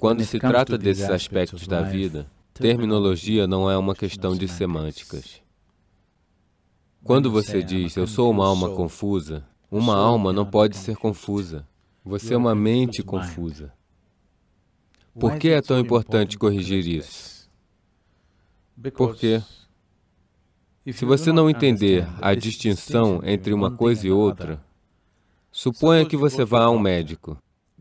Quando se trata desses aspectos da vida, terminologia não é uma questão de semânticas. Quando você é diz, eu sou uma alma confusa, uma alma não pode ser confusa. Você é uma mente confusa. Por que é tão importante corrigir isso? É Porque se você não entender a distinção entre uma coisa e outra, suponha que você vá a um médico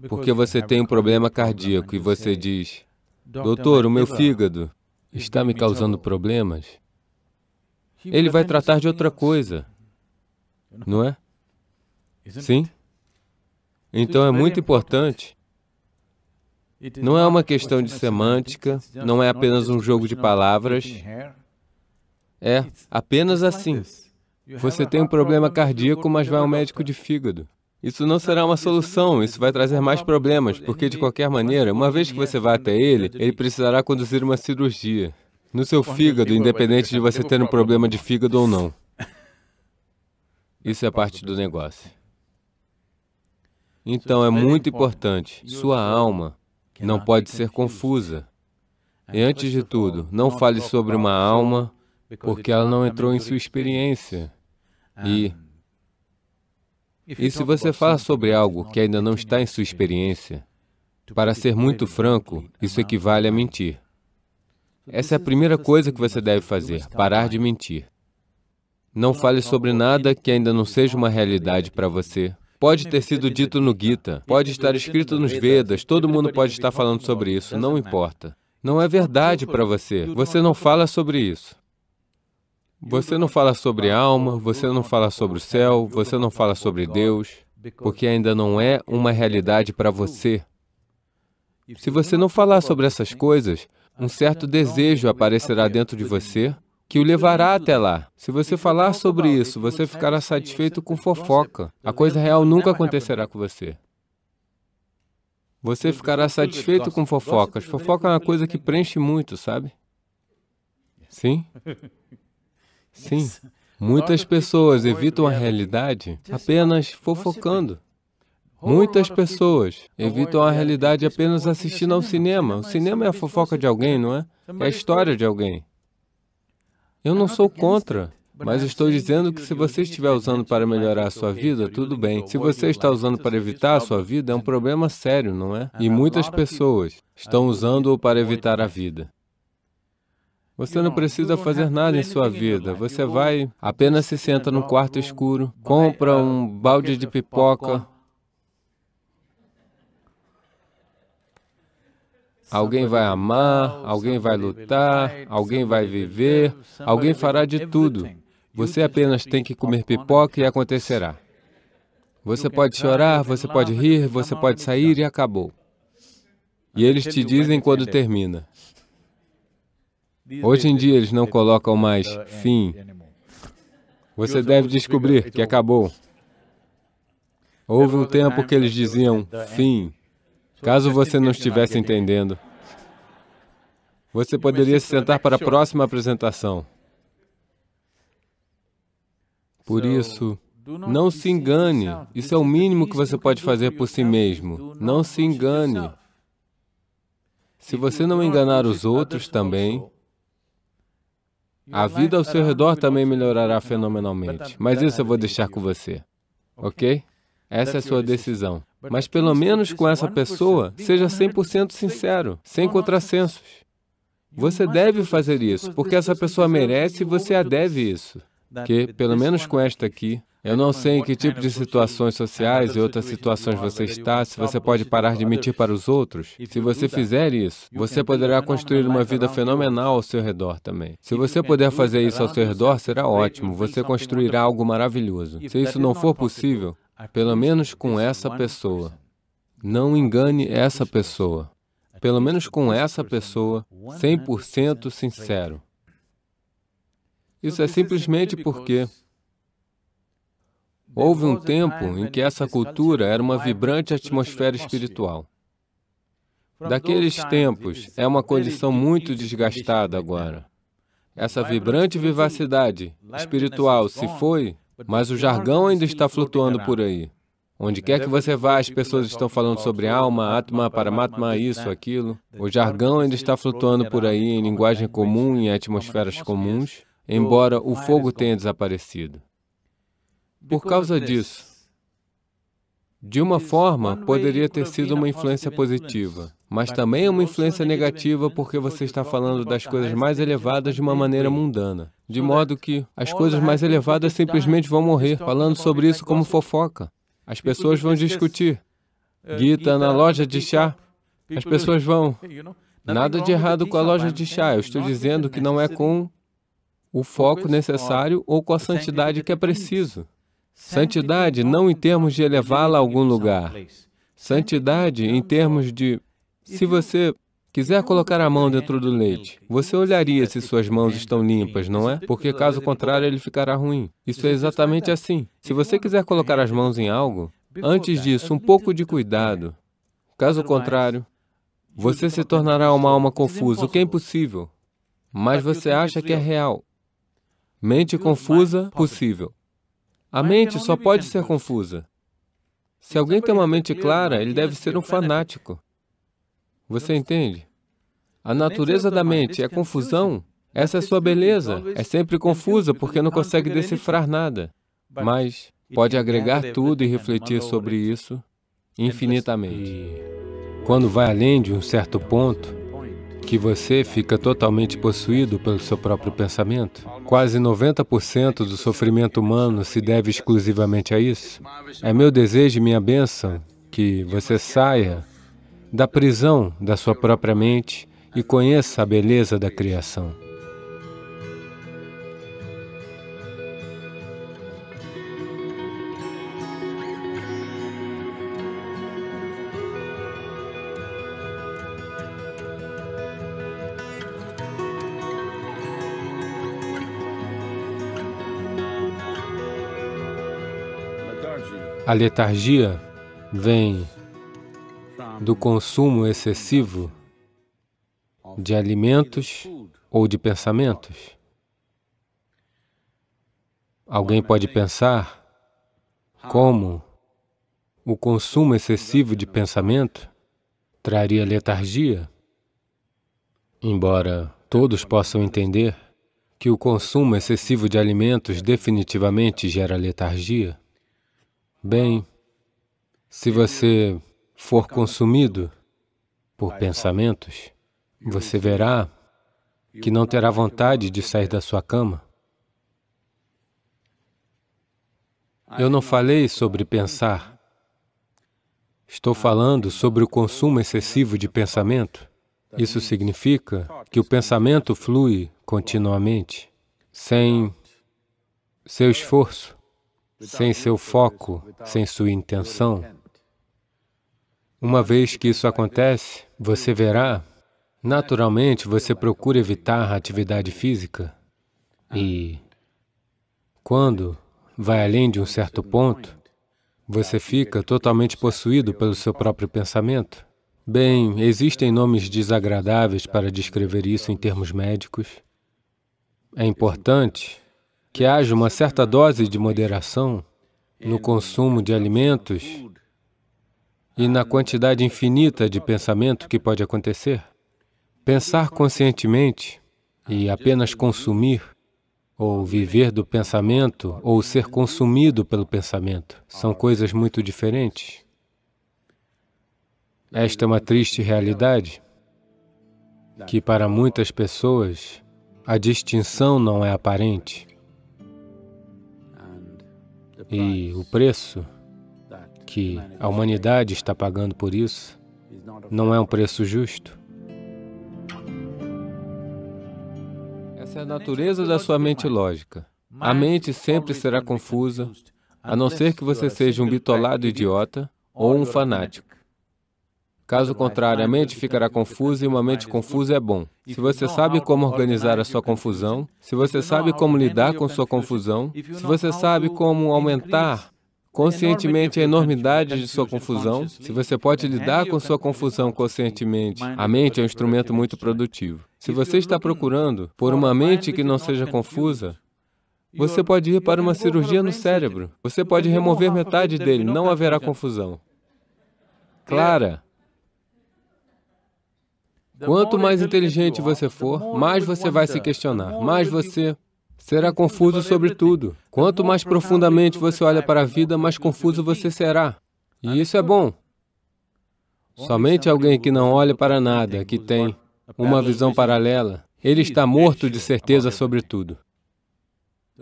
porque você tem um problema cardíaco e você diz: Doutor, o meu fígado está me causando problemas. Ele vai tratar de outra coisa, não é? Sim? Então é muito importante. Não é uma questão de semântica, não é apenas um jogo de palavras. É apenas assim. Você tem um problema cardíaco, mas vai ao médico de fígado. Isso não será uma solução, isso vai trazer mais problemas, porque de qualquer maneira, uma vez que você vá até ele, ele precisará conduzir uma cirurgia no seu fígado, independente de você ter um problema de fígado ou não. Isso é parte do negócio. Então é, é muito importante, sua alma não pode ser confusa. Né? E antes de tudo, não fale sobre uma alma, porque ela não entrou em sua experiência. E e se você fala sobre algo que ainda não está em sua experiência, para ser muito franco, isso equivale a mentir. Essa é a primeira coisa que você deve fazer, parar de mentir. Não fale sobre nada que ainda não seja uma realidade para você. Pode é ter sido dito no Gita, pode é estar escrito nos Vedas, todo mundo pode estar falando sobre isso, não importa. Não é, é verdade para você, você não fala sobre isso. Você não fala sobre alma, você não fala sobre o céu, você não fala sobre Deus, porque ainda não é uma realidade para você. Se você não falar sobre essas coisas, um certo desejo aparecerá dentro de você que o levará até lá. Se você falar sobre isso, você ficará satisfeito com fofoca. A coisa real nunca acontecerá com você. Você ficará satisfeito com fofocas. Fofoca é uma coisa que preenche muito, sabe? Sim? Sim, muitas pessoas evitam a realidade assim, apenas fofocando. Muitas pessoas evitam a realidade apenas assistindo ao cinema. O é cinema é a fofoca de alguém, não é? É a história de alguém. Eu não sou é contra, mas estou dizendo que se você é estiver usando para melhorar a sua vida, tudo bem. Se você está usando para evitar a sua vida, é um problema sério, não é? E muitas pessoas estão usando-o para evitar a vida. Você não precisa fazer nada em sua vida. Você vai, apenas se senta no quarto escuro, compra é, um balde de pipoca. Alguém vai amar, alguém vai lutar, alguém vai viver, alguém fará de tudo. Você apenas tem que comer pipoca e acontecerá. Você pode chorar, você pode rir, você pode sair e acabou. E eles te dizem quando termina. Hoje em dia eles não colocam mais é, fim. É você é deve descobrir que acabou. Houve um tempo ah, que eles diziam assim, né? fim. Assim, Caso assim você não estivesse entendendo, você poderia se sentar para a próxima apresentação. Por isso, não se engane. Isso é o mínimo que você pode fazer por si mesmo. Não se engane. Se você não enganar os outros também, a é vida ao seu redor também melhorará fenomenalmente. Mas isso eu vou deixar com você, ok? Essa é a sua decisão. Mas pelo menos com essa pessoa, seja 100% sincero, sem contrassensos. Você deve fazer isso, porque essa pessoa merece e você a deve isso. Que, pelo menos com esta aqui, eu não sei em que tipo de situações sociais e outras situações você está, se você pode parar de mentir para os outros. Se você fizer isso, você poderá é construir uma vida fenomenal ao seu redor também. Se você puder fazer isso ao seu redor, será ótimo, você construirá algo maravilhoso. Se isso não for é possível, é pelo menos com essa pessoa. Não engane essa pessoa. Pelo menos com essa pessoa, 100% sincero. Isso é simplesmente porque Houve um né? tempo em que essa cultura era uma vibrante atmosfera espiritual. Daqueles tempos, é uma condição muito desgastada agora. Essa vibrante vivacidade espiritual se foi, mas o jargão ainda está flutuando por aí. Onde quer que você vá, as pessoas estão falando sobre alma, atma, paramatma, isso, aquilo. O jargão ainda está flutuando por aí em linguagem comum, em atmosferas comuns, embora o fogo tenha desaparecido. Por causa disso, de uma forma, poderia ter sido uma influência positiva, mas também é uma influência negativa porque você está falando das coisas mais elevadas de uma maneira mundana. De modo que as coisas mais elevadas simplesmente vão morrer, falando sobre isso como fofoca. As pessoas vão discutir. Gita na loja de chá, as pessoas vão. Nada de errado com a loja de chá, eu estou dizendo que não é com o foco necessário ou com a santidade que é preciso. Santidade não em termos de elevá-la a algum lugar. Santidade em termos de. Se você quiser colocar a mão dentro do leite, você olharia se suas mãos estão limpas, não é? Porque caso contrário, ele ficará ruim. Isso é exatamente assim. Se você quiser colocar as mãos em algo, antes disso, um pouco de cuidado. Caso contrário, você se tornará uma alma confusa, o que é impossível. Mas você acha que é real. Mente confusa, possível. A mente só pode ser confusa. Se alguém tem uma mente clara, ele deve ser um fanático. Você entende? A natureza da mente é confusão. Essa é sua beleza. Então é sempre confusa porque não consegue decifrar nada. Mas pode agregar tudo e refletir sobre isso infinitamente. Quando vai além de um certo ponto, que você fica totalmente possuído pelo seu próprio pensamento? Quase 90% do sofrimento humano se deve exclusivamente a isso. É meu desejo e minha bênção que você saia da prisão da sua própria mente e conheça a beleza da criação. A letargia vem do consumo excessivo de alimentos ou de pensamentos. Alguém pode pensar como o consumo excessivo de pensamento traria letargia, embora todos possam entender que o consumo excessivo de alimentos definitivamente gera letargia. Bem, se você for consumido por pensamentos, você verá que não terá vontade de sair da sua cama. Eu não falei sobre pensar. Estou falando sobre o consumo excessivo de pensamento. Isso significa que o pensamento flui continuamente, sem seu esforço sem seu foco, sem sua intenção. Uma vez que isso acontece, você verá, naturalmente você procura evitar a atividade física e, quando vai além de um certo ponto, você fica totalmente possuído pelo seu próprio pensamento. Bem, existem nomes desagradáveis para descrever isso em termos médicos. É importante que haja uma certa dose de moderação no consumo de alimentos e na quantidade infinita de pensamento que pode acontecer. Pensar conscientemente e apenas consumir ou viver do pensamento ou ser consumido pelo pensamento. São coisas muito diferentes. Esta é uma triste realidade, que para muitas pessoas a distinção não é aparente. E o preço que a humanidade está pagando por isso não é um preço justo. Essa é a natureza da sua mente lógica. A mente sempre será confusa, a não ser que você seja um bitolado idiota ou um fanático. Caso contrário, a mente ficará confusa e uma mente confusa é bom. Se você sabe como organizar a sua confusão, se você sabe como lidar com sua confusão, se você sabe como aumentar conscientemente a enormidade de sua confusão, se você pode lidar com sua confusão conscientemente, a mente é um instrumento muito produtivo. Se você está procurando por uma mente que não seja confusa, você pode ir para uma cirurgia no cérebro. Você pode remover metade dele, não haverá confusão. Clara, Quanto mais inteligente você for, mais você vai se questionar, mais você será confuso sobre tudo. Quanto mais profundamente você olha para a vida, mais confuso você será. E isso é bom. Somente alguém que não olha para é nada, que tem uma visão paralela, ele está morto de certeza sobre tudo.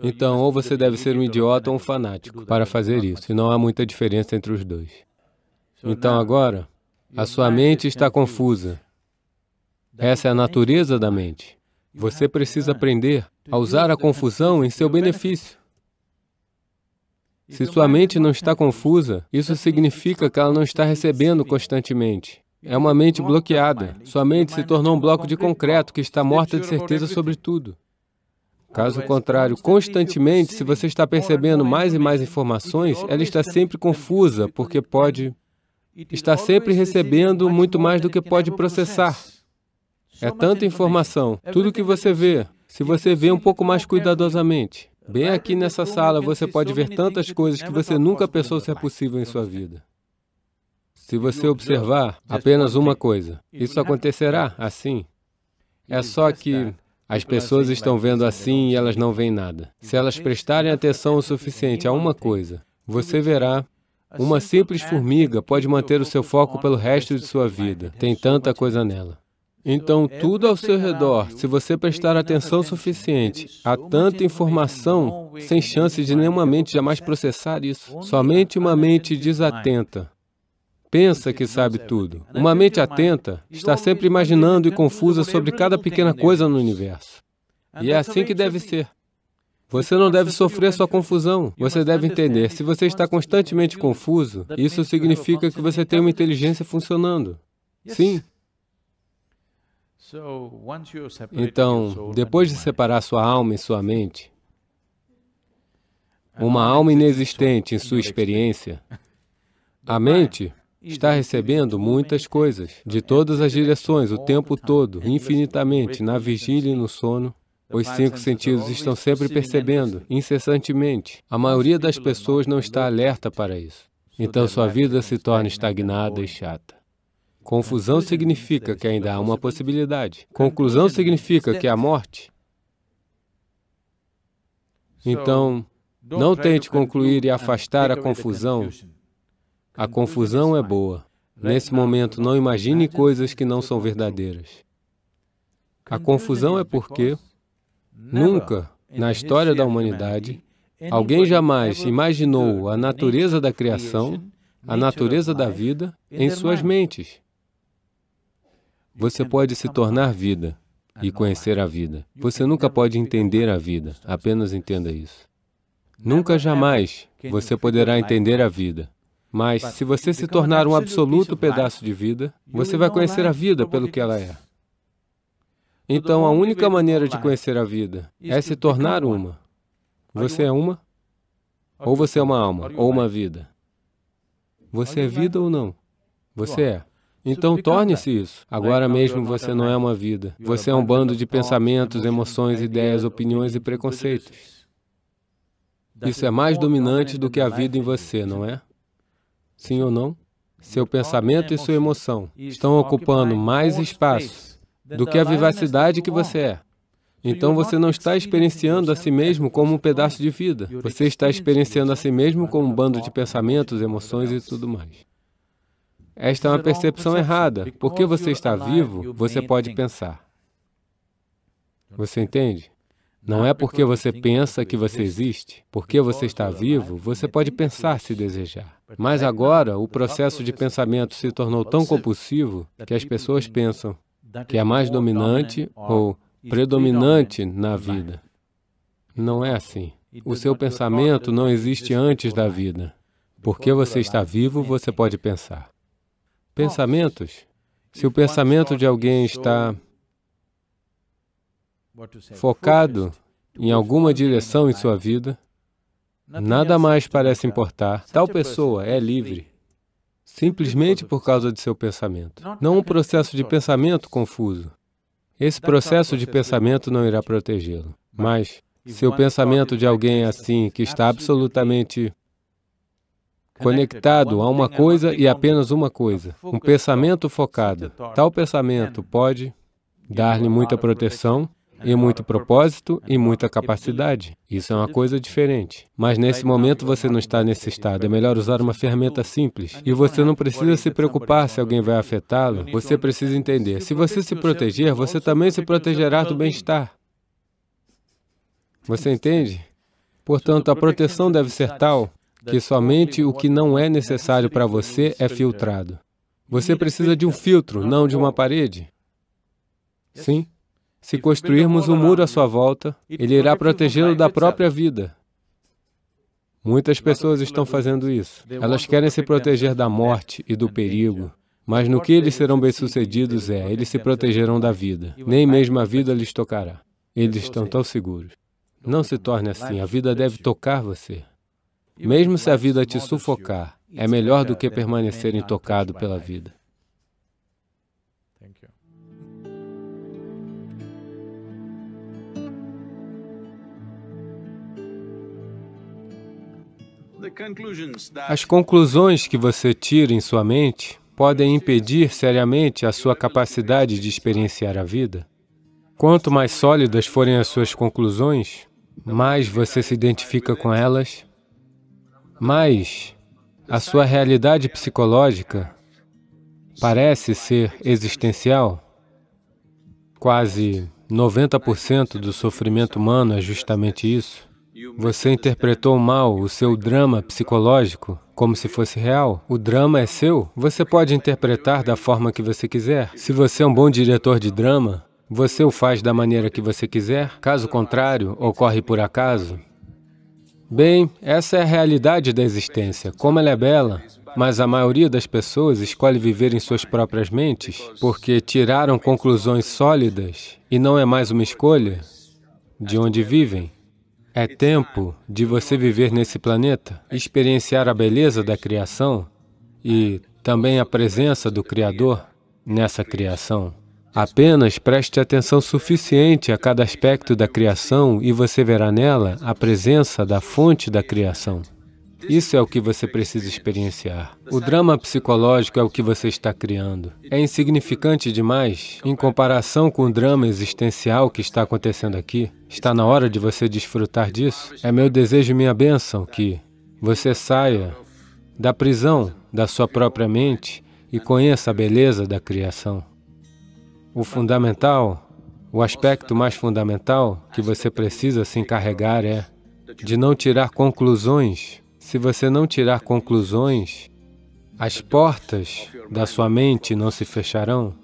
Então, ou você deve ser um idiota ou um fanático para fazer isso, e não há muita diferença entre os dois. Então, agora, a sua mente está confusa, essa é a natureza da mente. Você precisa aprender a usar a né? confusão em seu benefício. Se sua mente não está confusa, é isso significa que ela não está recebendo constantemente. É uma mente bloqueada. Sua mente se tornou um bloco de concreto que está morta de certeza sobre tudo. Caso é contrário, constantemente, se você está percebendo é mais e mais informações, ela está sempre confusa, porque pode... Está sempre recebendo muito mais do que pode processar. É tanta informação, é tudo que você vê. Se você vê um pouco mais cuidadosamente, bem aqui nessa sala você pode ver tantas coisas que você nunca pensou ser é possível em então, sua assim, vida. Se você observar apenas uma coisa, isso né? acontecerá assim. É só que as pessoas estão vendo assim e elas não veem nada. Se elas prestarem atenção o suficiente a uma coisa, você verá assim uma simples é, formiga né? pode manter o seu foco pelo resto de sua vida. Tem tanta coisa nela. Então, é tudo ao seu redor, se você prestar atenção suficiente, há tanta informação sem chance de nenhuma mente jamais processar isso. Somente uma mente desatenta pensa que sabe tudo. Uma mente atenta está sempre imaginando e confusa sobre cada pequena coisa no universo. E é assim que deve ser. Você não deve sofrer sua confusão. Você deve entender. Se você está constantemente confuso, isso significa que você tem uma inteligência funcionando. Sim, então, depois de separar sua alma e sua mente, uma alma inexistente em sua experiência, a mente está recebendo muitas coisas, de todas as direções, o tempo todo, infinitamente, na vigília e no sono. Os cinco sentidos estão sempre percebendo, incessantemente. A maioria das pessoas não está alerta para isso. Então sua vida se torna estagnada e chata. Confusão significa que ainda há uma possibilidade. Conclusão significa que há morte. Então, não tente concluir e afastar a confusão. A confusão é boa. Nesse momento, não imagine coisas que não são verdadeiras. A confusão é porque nunca, na história da humanidade, alguém jamais imaginou a natureza da criação, a natureza da vida, em suas mentes. Você é, pode se tá tornar vida é e conhecer a vida. Você nunca pode entender a é vida, apenas entenda isso. Nunca jamais você poderá entender a vida. Mas se você se tornar um absoluto pedaço de vida, você vai então, conhecer a vida pelo que ela é. Então, a única maneira de conhecer a vida é se tornar uma. Você é uma? Ou você é uma alma, ou uma vida? Você é vida ou não? Você é. Então torne-se isso. Né? Agora então, mesmo você não é uma vida. Você é um bando de pensamentos, emoções, ideias, opiniões e preconceitos. Isso é mais né? dominante do que a é vida em você, não né? é? Sim ou não? É Seu pensamento e sua emoção estão ocupando mais espaço do que a vivacidade que você é. Então você não está experienciando a si mesmo como um pedaço de vida. Você está experienciando a si mesmo como um bando de pensamentos, emoções e tudo mais. Esta é uma percepção errada. Porque você está vivo, você pode pensar. Você entende? Não é porque você pensa que você existe. Porque você está vivo, você pode pensar se desejar. Mas agora, o processo de pensamento se tornou tão compulsivo que as pessoas pensam que é mais dominante né? ou predominante na é vida. Não é assim. O seu pensamento não existe antes da vida. Porque você está vivo, você pode pensar. Pensamentos. Se o pensamento de alguém está focado em alguma direção em sua vida, nada mais parece importar. Tal pessoa é livre simplesmente por causa de seu pensamento. Não um processo de pensamento confuso. Esse processo de pensamento não irá protegê-lo. Mas, se o pensamento de alguém é assim, que está absolutamente conectado a uma coisa e apenas uma coisa, um pensamento focado. Tal pensamento pode dar-lhe muita proteção e muito propósito e muita capacidade. Isso é uma é coisa diferente. Mas nesse momento você não está nesse estado. É melhor usar uma ferramenta simples. E você não precisa se preocupar se alguém vai afetá-lo. Você precisa entender. Se você se proteger, você também se protegerá do bem-estar. Você entende? Portanto, a proteção deve ser tal que somente o que não é né? necessário para você é filtrado. Você precisa de um filtro, não de uma parede. Sim? Se construirmos um muro à sua volta, ele irá protegê-lo da própria vida. Muitas pessoas estão fazendo isso. Elas querem se proteger da morte e do né? perigo, mas no que eles é serão bem-sucedidos né? é, eles se protegerão da vida. Nem mesmo a vida lhes tocará. Eles estão assim. tão seguros. Não se torne assim, assim. a vida deve tocar você. Mesmo se a vida te sufocar, é melhor do que permanecer intocado pela vida. As conclusões que você tira em sua mente podem impedir seriamente a sua capacidade de experienciar a vida. Quanto mais sólidas forem as suas conclusões, mais você se identifica com elas, mas a sua realidade psicológica parece ser existencial. Quase 90% do sofrimento humano é justamente isso. Você interpretou mal o seu drama psicológico como se fosse real. O drama é seu. Você pode interpretar da forma que você quiser. Se você é um bom diretor de drama, você o faz da maneira que você quiser. Caso contrário, ocorre por acaso. Bem, essa é a realidade da existência, como ela é bela, mas a maioria das pessoas escolhe viver em suas próprias mentes porque tiraram conclusões sólidas e não é mais uma escolha de onde vivem. É tempo de você viver nesse planeta, experienciar a beleza da criação e também a presença do Criador nessa criação. Apenas preste atenção suficiente a cada aspecto da criação e você verá nela a presença da fonte da criação. Isso é o que você precisa experienciar. O drama psicológico é o que você está criando. É insignificante demais em comparação com o drama existencial que está acontecendo aqui. Está na hora de você desfrutar disso. É meu desejo e minha bênção que você saia da prisão da sua própria mente e conheça a beleza da criação o fundamental, o aspecto mais fundamental que você precisa se encarregar é de não tirar conclusões. Se você não tirar conclusões, as portas da sua mente não se fecharão.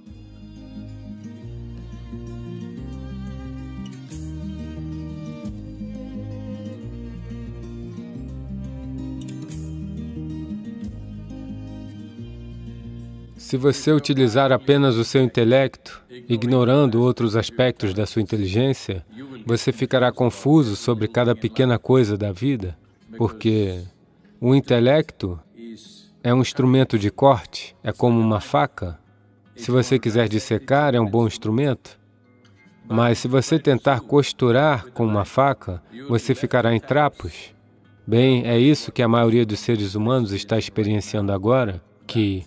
Se você utilizar apenas o seu intelecto, ignorando outros aspectos da sua inteligência, você ficará confuso sobre cada pequena coisa da vida, porque o intelecto é um instrumento de corte, é como uma faca. Se você quiser dissecar, é um bom instrumento. Mas se você tentar costurar com uma faca, você ficará em trapos. Bem, é isso que a maioria dos seres humanos está experienciando agora, que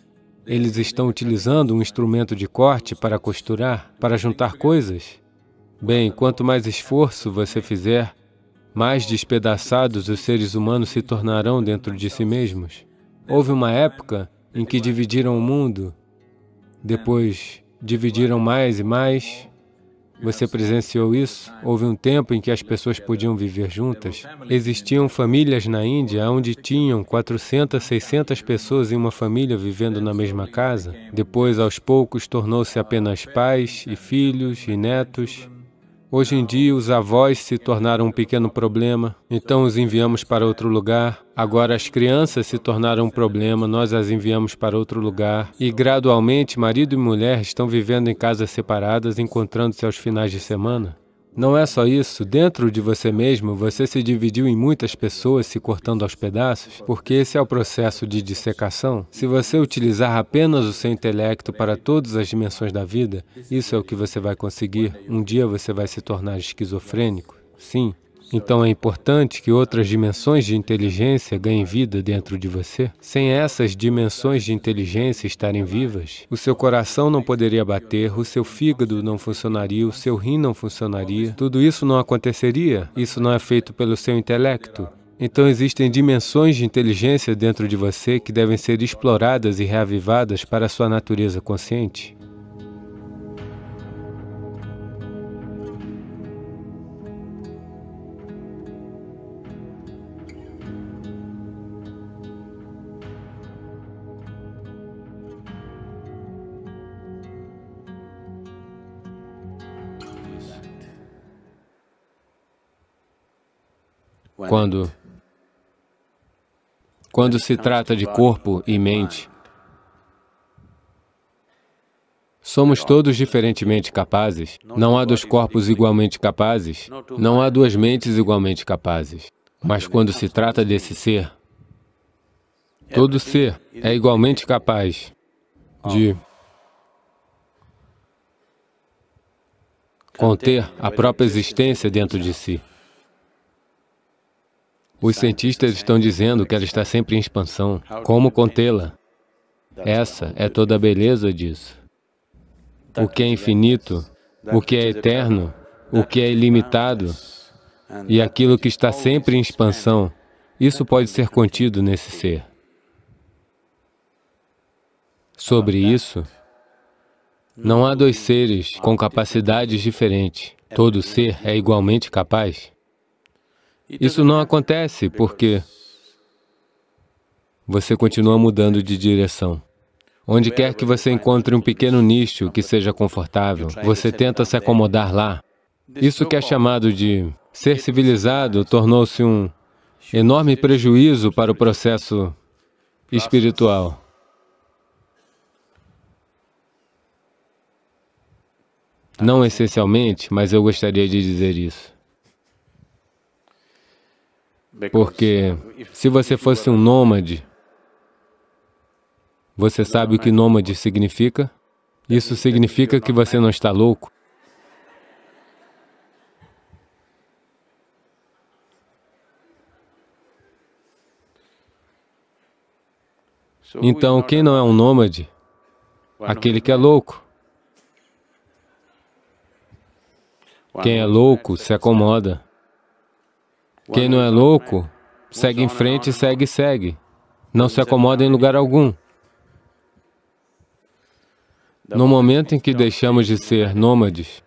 eles estão utilizando um instrumento de corte para costurar, para juntar coisas. Bem, quanto mais esforço você fizer, mais despedaçados os seres humanos se tornarão dentro de si mesmos. Houve uma época em que dividiram o mundo, depois dividiram mais e mais, você presenciou isso? Houve um tempo em que as pessoas podiam viver juntas. Existiam famílias na Índia onde tinham 400, 600 pessoas em uma família vivendo na mesma casa. Depois, aos poucos, tornou-se apenas pais e filhos e netos. Hoje em dia, os avós se tornaram um pequeno problema, então os enviamos para outro lugar. Agora, as crianças se tornaram um problema, nós as enviamos para outro lugar. E, gradualmente, marido e mulher estão vivendo em casas separadas, encontrando-se aos finais de semana. Não é só isso, dentro de você mesmo, você se dividiu em muitas pessoas se cortando aos pedaços, porque esse é o processo de dissecação. Se você utilizar apenas o seu intelecto para todas as dimensões da vida, isso é o que você vai conseguir. Um dia você vai se tornar esquizofrênico. Sim, então é importante que outras dimensões de inteligência ganhem vida dentro de você. Sem essas dimensões de inteligência estarem vivas, o seu coração não poderia bater, o seu fígado não funcionaria, o seu rim não funcionaria. Tudo isso não aconteceria. Isso não é feito pelo seu intelecto. Então existem dimensões de inteligência dentro de você que devem ser exploradas e reavivadas para a sua natureza consciente. Quando, quando se trata de corpo e mente, Somos todos diferentemente capazes. Não há dois corpos igualmente capazes. Não há duas mentes igualmente capazes. Mas quando se trata desse ser, é todo ser é igualmente capaz de conter a própria existência dentro de si. Os cientistas estão dizendo que ela está sempre em expansão. Como contê-la? Essa é toda a beleza disso. O que é infinito, o que é eterno, o que é ilimitado, e aquilo que está sempre em expansão, isso pode ser contido nesse ser. Sobre isso, não há dois seres com capacidades diferentes. Todo ser é igualmente capaz. Isso não acontece porque você continua mudando de direção. Onde quer que você encontre um pequeno nicho que seja confortável, você tenta se acomodar lá. Isso que é chamado de ser civilizado tornou-se um enorme prejuízo para o processo espiritual. Tá, não tá essencialmente, mas eu gostaria de dizer isso. Porque se você fosse um nômade, você sabe o que nômade significa? Isso significa que você não está louco. Então, quem não é um nômade? Aquele que é louco. Quem é louco se acomoda. Quem não é louco, segue em frente, segue, segue. Não se acomoda em lugar algum. No momento em que deixamos de ser nômades,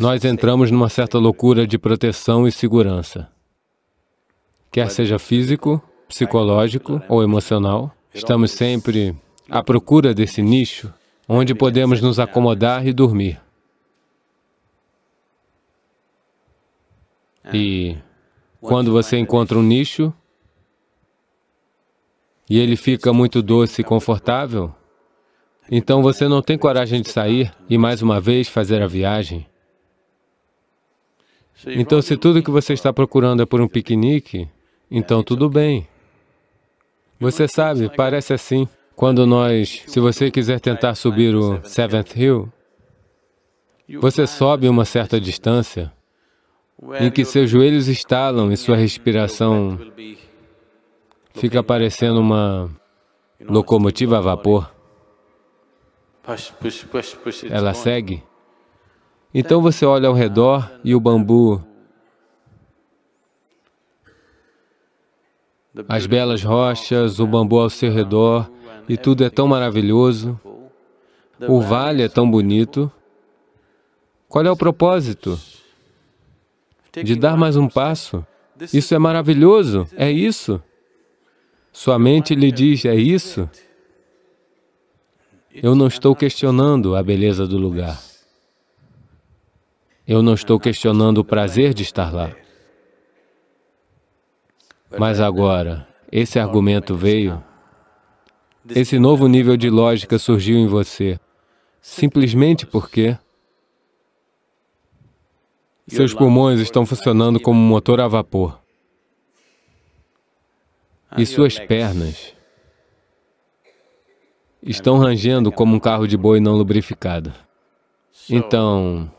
nós entramos numa certa loucura de proteção e segurança. Quer seja físico, psicológico ou emocional, estamos sempre à procura desse nicho onde podemos nos acomodar e dormir. E é. quando você encontra um nicho e ele fica muito doce e confortável, então você não tem coragem de sair e mais uma vez fazer a viagem. Então, se tudo que você está procurando é por um piquenique, então é, tudo bem. Você sabe, é parece assim. Quando nós... Se você quiser tentar subir o Seventh Hill, você sobe uma certa assim. distância, em que seus joelhos estalam e sua respiração fica parecendo uma locomotiva a vapor. Ela segue. Então você olha ao redor e o bambu, as belas rochas, o bambu ao seu redor, e tudo é tão maravilhoso. O vale é tão bonito. Qual é o propósito? de dar mais um passo. Isso é maravilhoso, é isso. É Sua mente lhe diz, é isso. Eu não estou questionando a beleza do lugar. Eu não estou questionando o prazer de estar lá. Mas agora, esse argumento veio, esse novo nível de lógica surgiu em você, simplesmente porque seus pulmões estão funcionando como um motor a vapor. E suas pernas estão rangendo como um carro de boi não lubrificado. Então,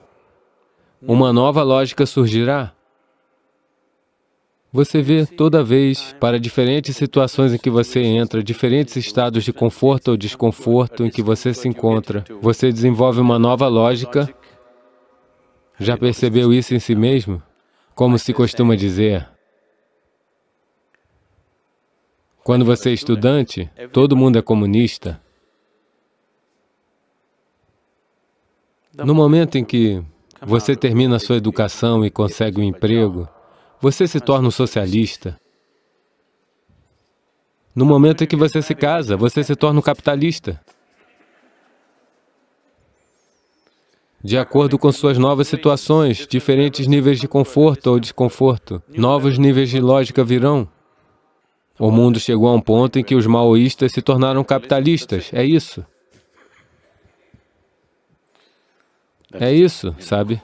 uma nova lógica surgirá. Você vê toda vez, para diferentes situações em que você entra, diferentes estados de conforto ou desconforto em que você se encontra, você desenvolve uma nova lógica já percebeu isso em si mesmo? Como se costuma dizer, quando você é estudante, todo mundo é comunista. No momento em que você termina a sua educação e consegue um emprego, você se torna um socialista. No momento em que você se casa, você se torna um capitalista. de acordo com suas novas situações, diferentes níveis de conforto ou desconforto. Novos níveis de lógica virão. O mundo chegou a um ponto em que os maoístas se tornaram capitalistas, é isso. É isso, sabe?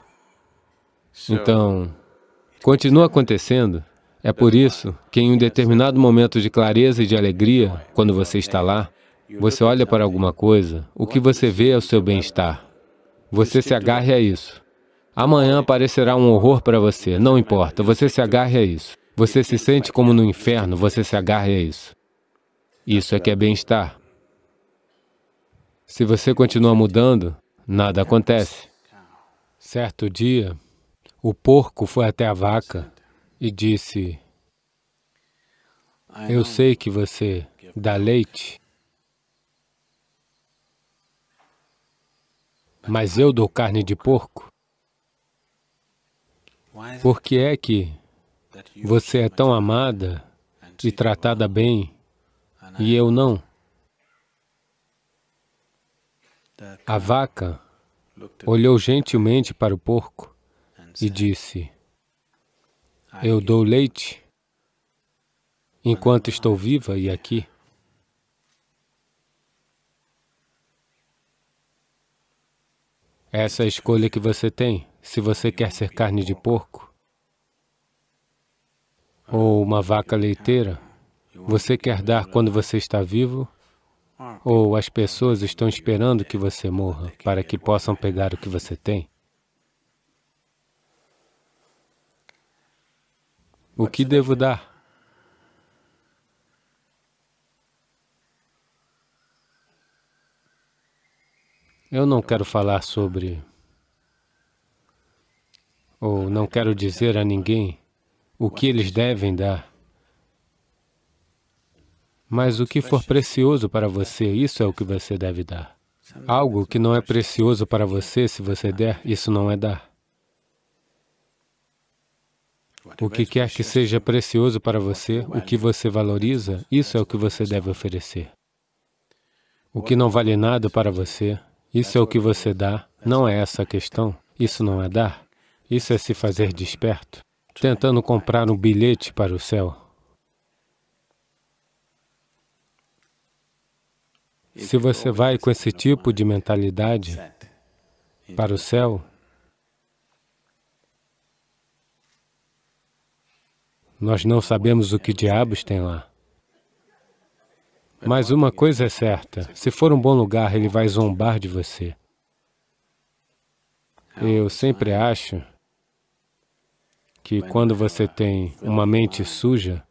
Então, continua acontecendo. É por isso que em um determinado momento de clareza e de alegria, quando você está lá, você olha para alguma coisa, o que você vê é o seu bem-estar. Você se né? agarre a isso. Amanhã parecerá um horror para você, não importa, você se agarre a isso. Você se sente como no inferno, você se agarre a isso. Isso é que é bem-estar. Se você continua mudando, nada acontece. Certo dia, o porco foi até a vaca e disse, eu sei que você dá leite mas eu dou carne de porco. Por que é que você é tão amada e tratada bem e eu não? A vaca olhou gentilmente para o porco e disse, eu dou leite enquanto estou viva e aqui. Essa é a escolha que você tem. Se você quer ser carne de porco ou uma vaca leiteira, você quer dar quando você está vivo ou as pessoas estão esperando que você morra para que possam pegar o que você tem? O que devo dar? Eu não quero falar sobre, ou não quero dizer a ninguém o que eles devem dar. Mas o que for precioso para você, isso é o que você deve dar. Algo que não é precioso para você, se você der, isso não é dar. O que quer que seja precioso para você, o que você valoriza, isso é o que você deve oferecer. O que não vale nada para você, isso é o que você dá, não é essa a questão. Isso não é dar. Isso é se fazer desperto, tentando comprar um bilhete para o céu. Se você vai com esse tipo de mentalidade para o céu, nós não sabemos o que diabos tem lá. Mas uma coisa é certa, se for um bom lugar, ele vai zombar de você. Eu sempre acho que quando você tem uma mente suja,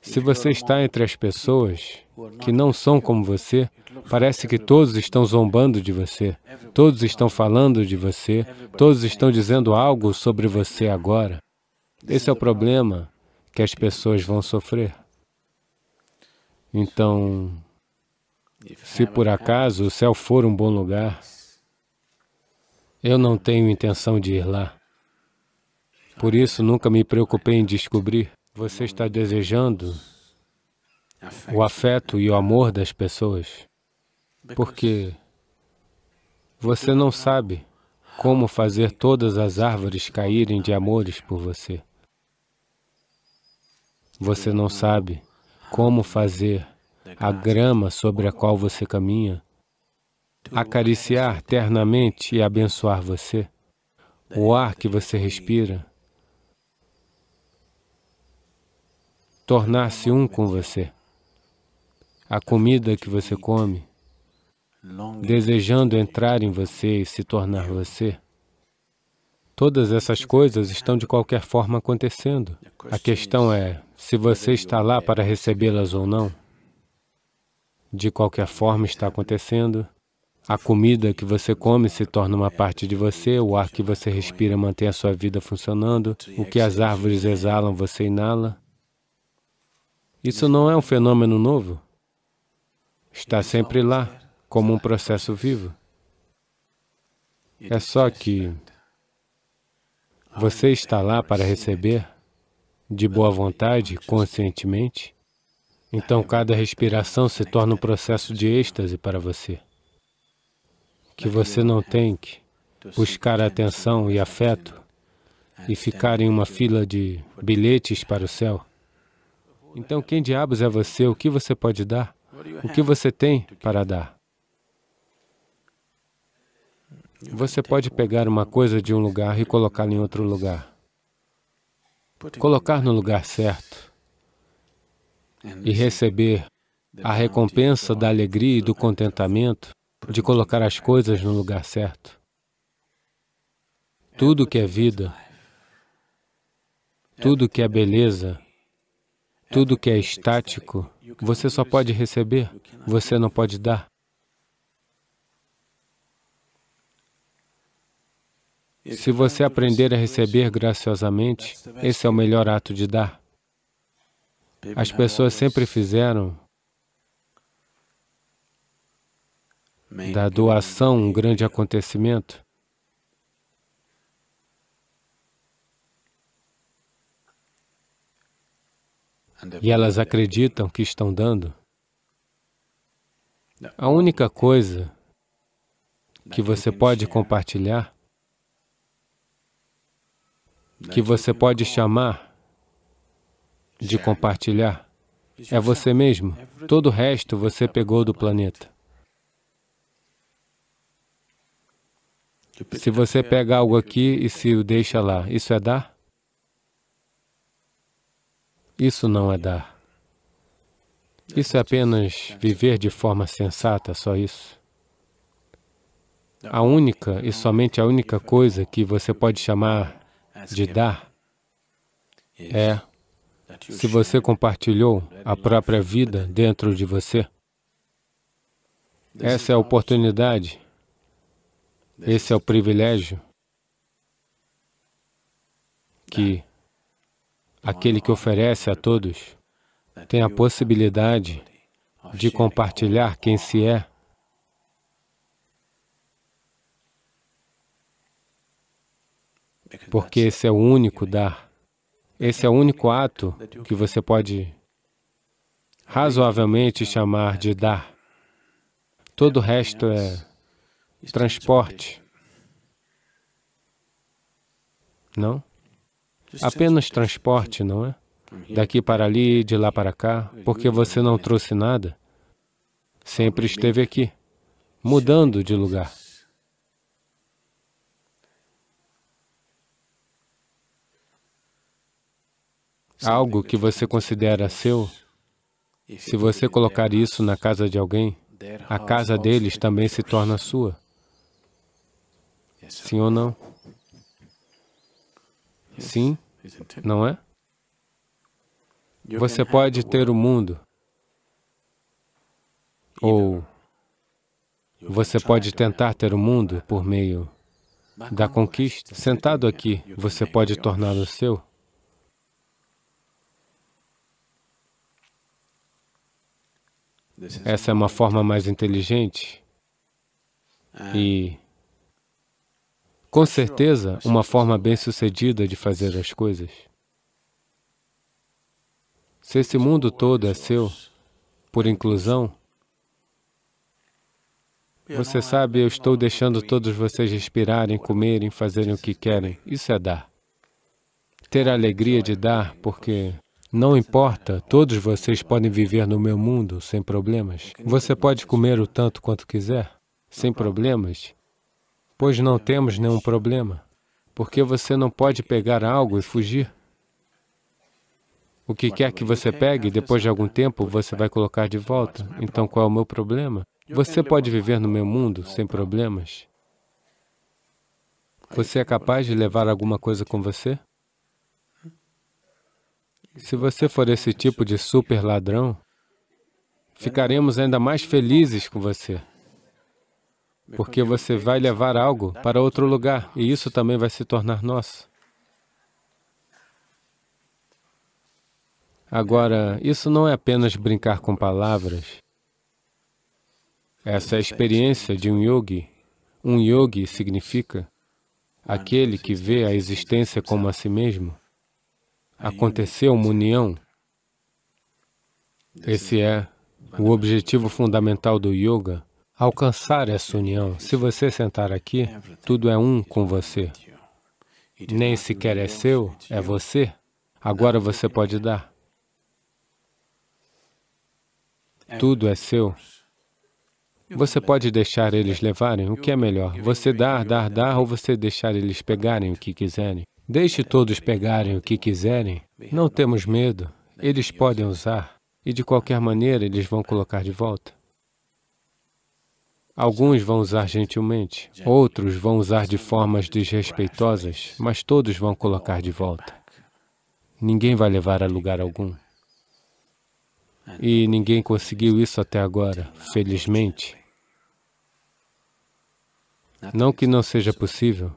se você está entre as pessoas que não são como você, parece que todos estão zombando de você, todos estão falando de você, todos estão dizendo algo sobre você agora. Esse é o problema que as pessoas vão sofrer. Então, se por acaso o céu for um bom lugar, eu não tenho intenção de ir lá. Por isso, nunca me preocupei em descobrir. Você está desejando o afeto e o amor das pessoas, porque você não sabe como fazer todas as árvores caírem de amores por você. Você não sabe como fazer a grama sobre a qual você caminha, acariciar ternamente e abençoar você, o ar que você respira, tornar-se um com você, a comida que você come, desejando entrar em você e se tornar você. Todas essas coisas estão de qualquer forma acontecendo. É a questão é, se você está lá para recebê-las ou não. De qualquer forma, está acontecendo. A comida que você come se torna uma parte de você, o ar que você respira mantém a sua vida funcionando, o que as árvores exalam, você inala. Isso não é um fenômeno novo. Está sempre lá, como um processo vivo. É só que você está lá para receber de boa vontade, conscientemente, então cada respiração se torna um processo de êxtase para você, que você não tem que buscar atenção e afeto e ficar em uma fila de bilhetes para o céu. Então, quem diabos é você? O que você pode dar? O que você tem para dar? Você pode pegar uma coisa de um lugar e colocá-la em outro lugar colocar no lugar certo e receber a recompensa da alegria e do contentamento de colocar as coisas no lugar certo. Tudo que é vida, tudo que é beleza, tudo que é estático, você só pode receber, você não pode dar. Se você aprender a receber graciosamente, esse é o melhor ato de dar. As pessoas sempre fizeram da doação um grande acontecimento. E elas acreditam que estão dando. A única coisa que você pode compartilhar que você pode chamar de compartilhar é você mesmo. Todo o resto você pegou do planeta. Se você pega algo aqui e se o deixa lá, isso é dar? Isso não é dar. Isso é apenas viver de forma sensata, só isso. A única e somente a única coisa que você pode chamar de dar é se você compartilhou a própria vida dentro de você. Essa é a oportunidade, esse é o privilégio que aquele que oferece a todos tem a possibilidade de compartilhar quem se é porque esse é o único dar. Esse é o único ato que você pode razoavelmente chamar de dar. Todo o resto é transporte. Não? Apenas transporte, não é? Daqui para ali, de lá para cá, porque você não trouxe nada. Sempre esteve aqui, mudando de lugar. algo que você considera seu, se você colocar isso na casa de alguém, a casa deles também se torna sua. Sim ou não? Sim, não é? Você pode ter o mundo, ou você pode tentar ter o mundo por meio da conquista. Sentado aqui, você pode torná-lo seu. Essa é uma forma mais inteligente é. e, com certeza, uma forma bem-sucedida de fazer as coisas. Se esse mundo todo é seu, por inclusão, você é, sabe, eu estou deixando todos vocês respirarem, comerem, fazerem o que querem. Isso é dar. Ter a é, alegria de dar, porque não importa, todos vocês podem viver no meu mundo sem problemas. Você pode comer o tanto quanto quiser, sem problemas, pois não temos nenhum problema, porque você não pode pegar algo e fugir. O que quer que você pegue, depois de algum tempo, você vai colocar de volta. Então, qual é o meu problema? Você pode viver no meu mundo sem problemas. Você é capaz de levar alguma coisa com você? Se você for esse tipo de super ladrão, ficaremos ainda mais felizes com você, porque você vai levar algo para outro lugar e isso também vai se tornar nosso. Agora, isso não é apenas brincar com palavras. Essa é a experiência de um yogi. Um yogi significa aquele que vê a existência como a si mesmo aconteceu uma união. Esse é o objetivo fundamental do yoga, alcançar essa união. Se você sentar aqui, tudo é um com você. Nem sequer é seu, é você. Agora você pode dar. Tudo é seu. Você pode deixar eles levarem, o que é melhor? Você dar, dar, dar, ou você deixar eles pegarem o que quiserem? Deixe todos pegarem o que quiserem. Não temos medo. Eles podem usar. E de qualquer maneira, eles vão colocar de volta. Alguns vão usar gentilmente, outros vão usar de formas desrespeitosas, mas todos vão colocar de volta. Ninguém vai levar a lugar algum. E ninguém conseguiu isso até agora, felizmente. Não que não seja possível,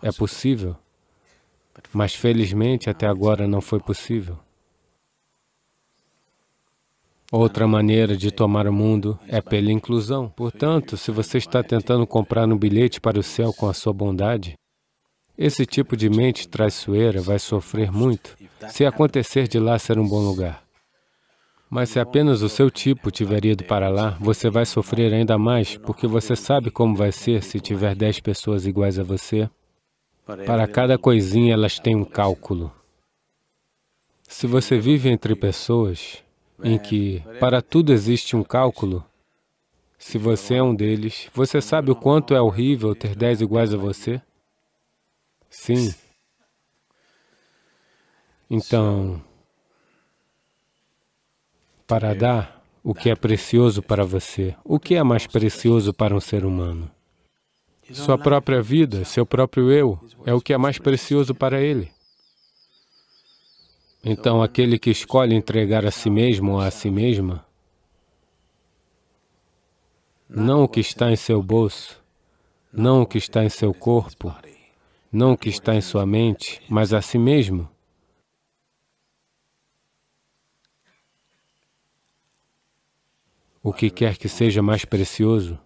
é possível, mas felizmente até agora não foi possível. Outra maneira de tomar o mundo é pela inclusão. Portanto, se você está tentando comprar um bilhete para o céu com a sua bondade, esse tipo de mente traiçoeira vai sofrer muito se acontecer de lá ser um bom lugar. Mas se apenas o seu tipo tiver ido para lá, você vai sofrer ainda mais, porque você sabe como vai ser se tiver dez pessoas iguais a você, para é cada coisinha elas têm um cálculo. Se você vive entre pessoas em é, que para é tudo existe um cálculo, se então, você é um deles, você sabe o quanto é horrível ter dez iguais a você? Sim. Então, para dar o que é precioso para você, o que é então, mais precioso para um ser humano? sua própria vida, seu próprio eu, é o que é mais precioso para ele. Então, aquele que escolhe entregar a si mesmo ou a si mesma, não o que está em seu bolso, não o que está em seu corpo, não o que está em sua mente, mas a si mesmo, o que quer que seja mais precioso,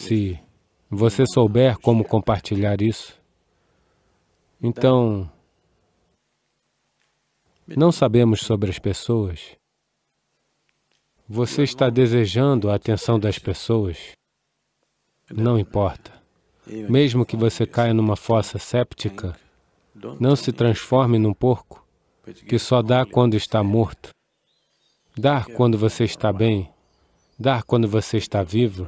se você souber como compartilhar isso, então, não sabemos sobre as pessoas. Você está desejando a atenção das pessoas. Não importa. Mesmo que você caia numa fossa séptica, não se transforme num porco, que só dá quando está morto. Dar quando você está bem, dar quando você está vivo,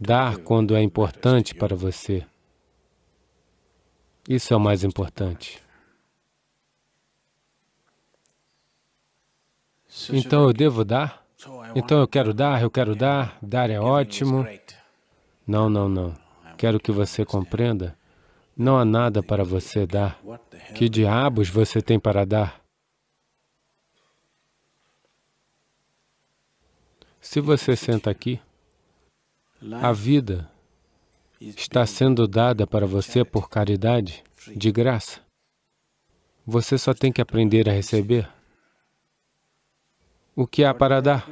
Dar quando é importante para você. Isso é o mais importante. Então eu devo dar? Então eu quero dar, eu quero dar, dar é ótimo. Não, não, não. Quero que você compreenda. Não há nada para você dar. Que diabos você tem para dar? Se você senta aqui, a vida está sendo dada para você por caridade, de graça. Você só tem que aprender a receber. O que há para dar?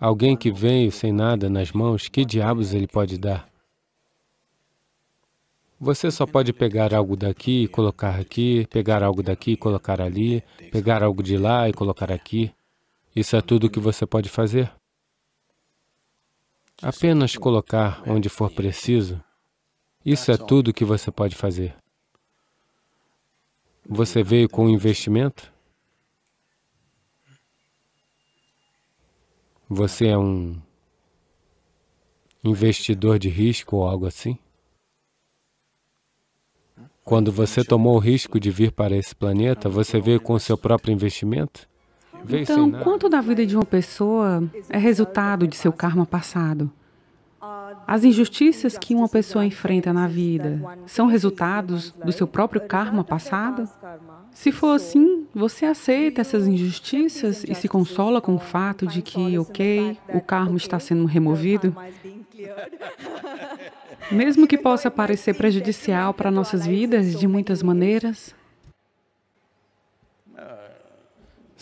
Alguém que veio sem nada nas mãos, que diabos ele pode dar? Você só pode pegar algo daqui e colocar aqui, pegar algo daqui e colocar ali, pegar algo de lá e colocar aqui. Isso é tudo o que você pode fazer. Apenas colocar onde for preciso. Isso é tudo que você pode fazer. Você veio com um investimento? Você é um investidor de risco ou algo assim? Quando você tomou o risco de vir para esse planeta, você veio com o seu próprio investimento? Então, né? quanto da vida de uma pessoa é resultado de seu karma passado? As injustiças que uma pessoa enfrenta na vida são resultados do seu próprio karma passado? Se for assim, você aceita essas injustiças e se consola com o fato de que, ok, o karma está sendo removido? Mesmo que possa parecer prejudicial para nossas vidas de muitas maneiras,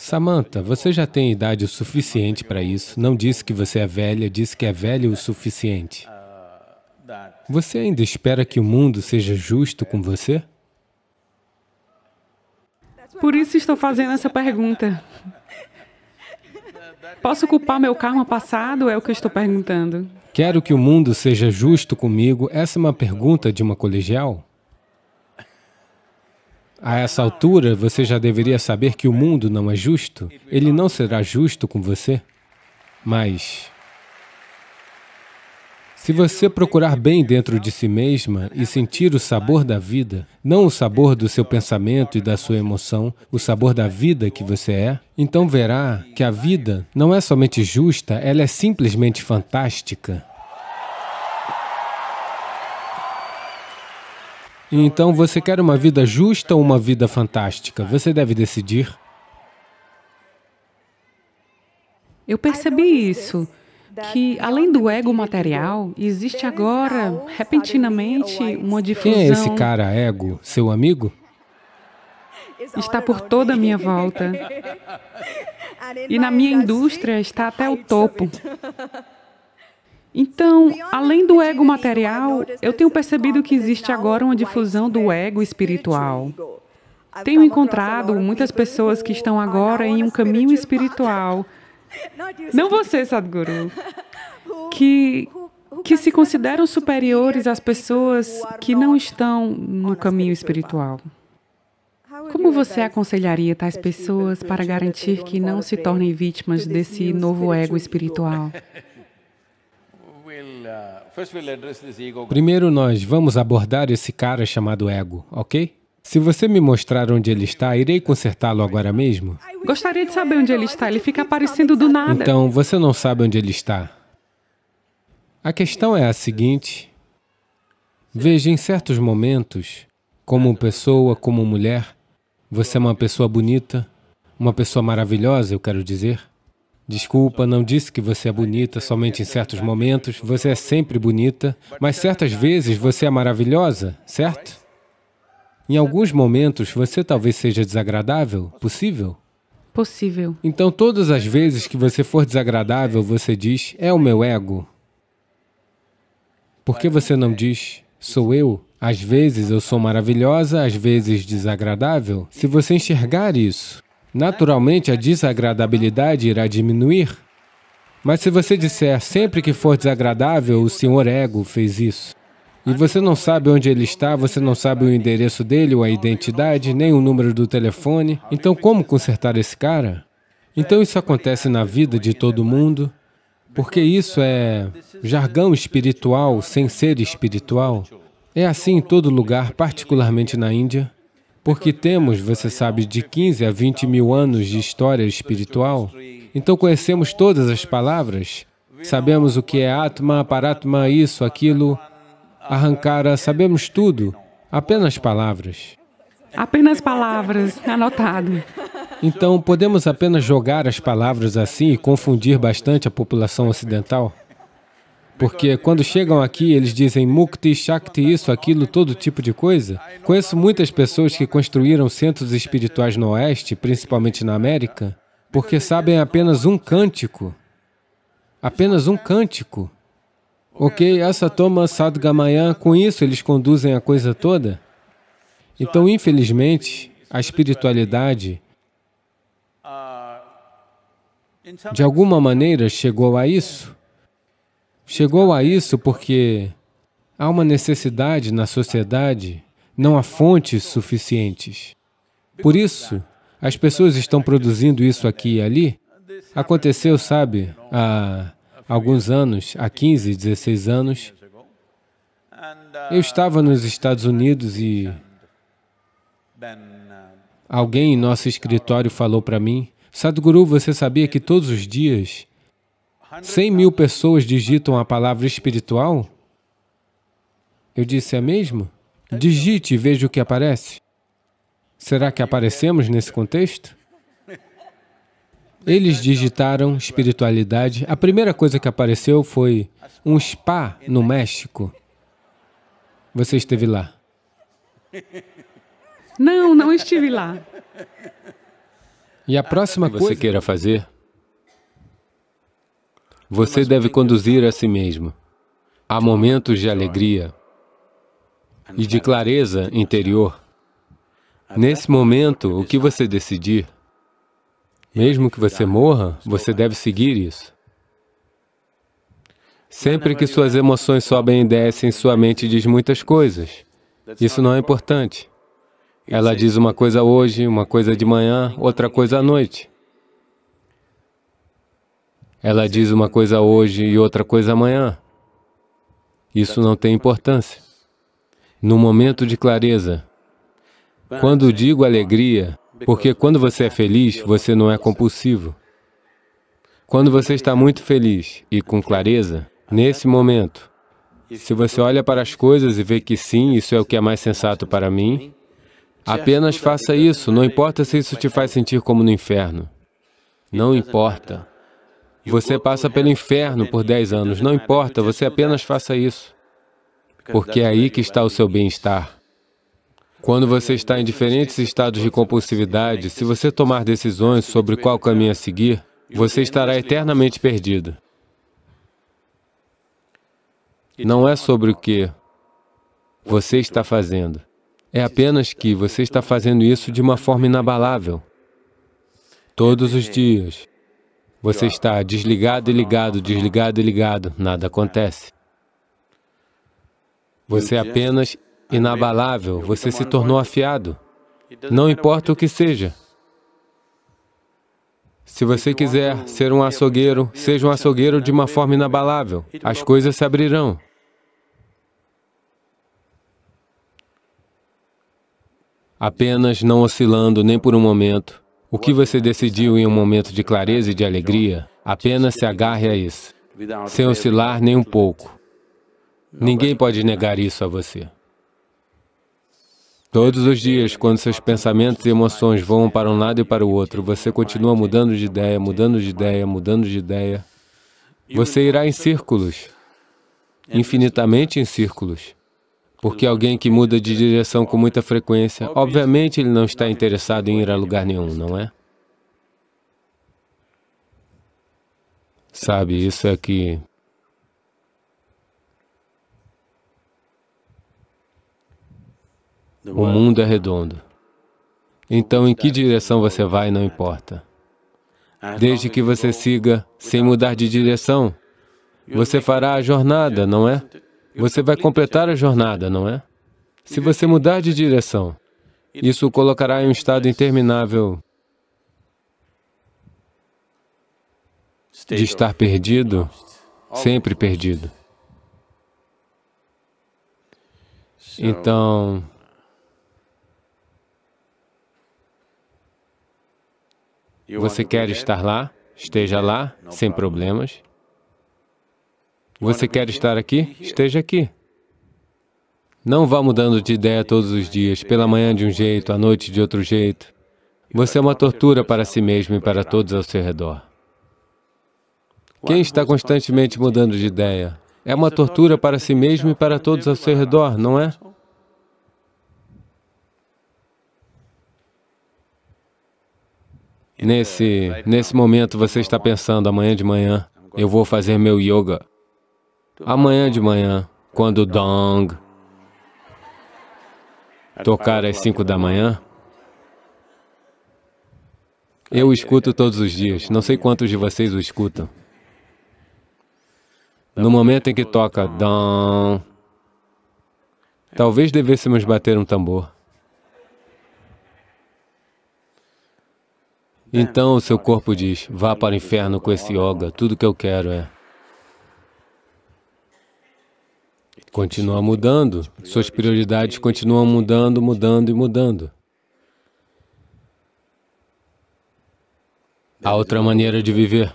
Samantha, você já tem idade suficiente para isso. Não disse que você é velha, disse que é velha o suficiente. Você ainda espera que o mundo seja justo com você? Por isso estou fazendo essa pergunta. Posso culpar meu karma passado? É o que eu estou perguntando. Quero que o mundo seja justo comigo. Essa é uma pergunta de uma colegial? A essa altura, você já deveria saber que o mundo não é justo. Ele não será justo com você. Mas. Se você procurar bem dentro de si mesma e sentir o sabor da vida, não o sabor do seu pensamento e da sua emoção, o sabor da vida que você é, então verá que a vida não é somente justa, ela é simplesmente fantástica. Então você quer uma vida justa ou uma vida fantástica? Você deve decidir. Eu percebi isso, que além do ego material, existe agora, repentinamente, uma difusão. Quem é esse cara, ego? Seu amigo? Está por toda a minha volta. E na minha indústria está até o topo. Então, além do ego material, eu tenho percebido que existe agora uma difusão do ego espiritual. Tenho encontrado muitas pessoas que estão agora em um caminho espiritual. Não você, Sadhguru. Que, que se consideram superiores às pessoas que não estão no caminho espiritual. Como você aconselharia tais pessoas para garantir que não se tornem vítimas desse novo ego espiritual? Primeiro, nós vamos abordar esse cara chamado ego, ok? Se você me mostrar onde ele está, irei consertá-lo agora mesmo. Gostaria de saber onde ele está, ele fica aparecendo do nada. Então, você não sabe onde ele está. A questão é a seguinte: veja, em certos momentos, como pessoa, como mulher, você é uma pessoa bonita, uma pessoa maravilhosa, eu quero dizer. Desculpa, não disse que você é bonita somente em certos momentos. Você é sempre bonita, mas certas vezes você é maravilhosa, certo? Em alguns momentos você talvez seja desagradável, possível? Possível. Então, todas as vezes que você for desagradável, você diz: é o meu ego. Por que você não diz: sou eu? Às vezes eu sou maravilhosa, às vezes desagradável. Se você enxergar isso, Naturalmente, a desagradabilidade irá diminuir. Mas se você disser sempre que for desagradável, o senhor ego fez isso. E você não sabe onde ele está, você não sabe o endereço dele, ou a identidade, nem o número do telefone. Então, como consertar esse cara? Então, isso acontece na vida de todo mundo, porque isso é jargão espiritual sem ser espiritual. É assim em todo lugar, particularmente na Índia. Porque temos, você sabe, de 15 a 20 mil anos de história espiritual, então conhecemos todas as palavras, sabemos o que é Atma, Paratma, isso, aquilo, Arrancara, sabemos tudo, apenas palavras. Apenas palavras, anotado. Então, podemos apenas jogar as palavras assim e confundir bastante a população ocidental? Porque quando chegam aqui, eles dizem mukti, shakti, isso, aquilo, todo tipo de coisa. Conheço muitas pessoas que construíram centros espirituais no Oeste, principalmente na América, porque sabem apenas um cântico. Apenas um cântico. Ok, essa toma Sadgamayan, com isso eles conduzem a coisa toda. Então, infelizmente, a espiritualidade, de alguma maneira, chegou a isso. Chegou a isso porque há uma necessidade na sociedade, não há fontes suficientes. Por isso, as pessoas estão produzindo isso aqui e ali. Aconteceu, sabe, há alguns anos, há 15, 16 anos, eu estava nos Estados Unidos e alguém em nosso escritório falou para mim, Sadhguru, você sabia que todos os dias 100 mil pessoas digitam a palavra espiritual? Eu disse, é mesmo? Digite e veja o que aparece. Será que aparecemos nesse contexto? Eles digitaram espiritualidade. A primeira coisa que apareceu foi um spa no México. Você esteve lá? Não, não estive lá. E a próxima coisa... que você queira fazer? Você deve conduzir a si mesmo. Há momentos de alegria e de clareza interior. Nesse momento, o que você decidir, mesmo que você morra, você deve seguir isso. Sempre que suas emoções sobem e descem, sua mente diz muitas coisas. Isso não é importante. Ela diz uma coisa hoje, uma coisa de manhã, outra coisa à noite. Ela diz uma coisa hoje e outra coisa amanhã. Isso não tem importância. No momento de clareza, quando digo alegria, porque quando você é feliz, você não é compulsivo. Quando você está muito feliz e com clareza, nesse momento, se você olha para as coisas e vê que sim, isso é o que é mais sensato para mim, apenas faça isso, não importa se isso te faz sentir como no inferno. Não importa. Você passa pelo inferno por 10 anos, não importa, você apenas faça isso. Porque é aí que está o seu bem-estar. Quando você está em diferentes estados de compulsividade, se você tomar decisões sobre qual caminho a seguir, você estará eternamente perdido. Não é sobre o que você está fazendo. É apenas que você está fazendo isso de uma forma inabalável. Todos os dias, você está desligado e ligado, desligado e ligado, nada acontece. Você é apenas inabalável, você se tornou afiado. Não importa o que seja. Se você quiser ser um açougueiro, seja um açougueiro de uma forma inabalável. As coisas se abrirão. Apenas não oscilando nem por um momento. O que você decidiu em um momento de clareza e de alegria, apenas se agarre a isso, sem oscilar nem um pouco. Ninguém pode negar isso a você. Todos os dias, quando seus pensamentos e emoções vão para um lado e para o outro, você continua mudando de ideia, mudando de ideia, mudando de ideia. Você irá em círculos, infinitamente em círculos. Porque alguém que muda de direção com muita frequência, obviamente ele não está interessado em ir a lugar nenhum, não é? Sabe, isso é que... O mundo é redondo. Então, em que direção você vai, não importa. Desde que você siga sem mudar de direção, você fará a jornada, não é? Você vai completar a jornada, não é? Se você mudar de direção, isso o colocará em um estado interminável de estar perdido, sempre perdido. Então, você quer estar lá? Esteja lá, sem problemas. Você quer estar aqui? Esteja aqui. Não vá mudando de ideia todos os dias, pela manhã de um jeito, à noite de outro jeito. Você é uma tortura para si mesmo e para todos ao seu redor. Quem está constantemente mudando de ideia é uma tortura para si mesmo e para todos ao seu redor, não é? Nesse, nesse momento você está pensando, amanhã de manhã, eu vou fazer meu yoga. Amanhã de manhã, quando o Dong tocar às 5 da manhã, eu o escuto todos os dias, não sei quantos de vocês o escutam. No momento em que toca Dong, talvez devêssemos bater um tambor. Então o seu corpo diz, vá para o inferno com esse yoga, tudo que eu quero é... continua mudando, suas prioridades continuam mudando, mudando e mudando. Há outra maneira de viver.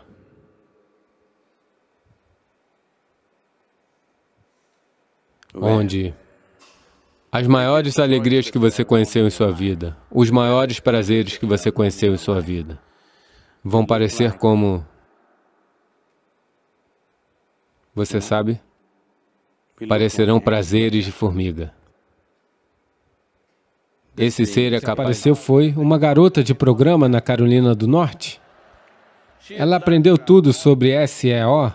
Onde as maiores alegrias que você conheceu em sua vida, os maiores prazeres que você conheceu em sua vida, vão parecer como... Você sabe? parecerão prazeres de formiga. Esse ser é capaz... apareceu foi uma garota de programa na Carolina do Norte. Ela aprendeu tudo sobre SEO.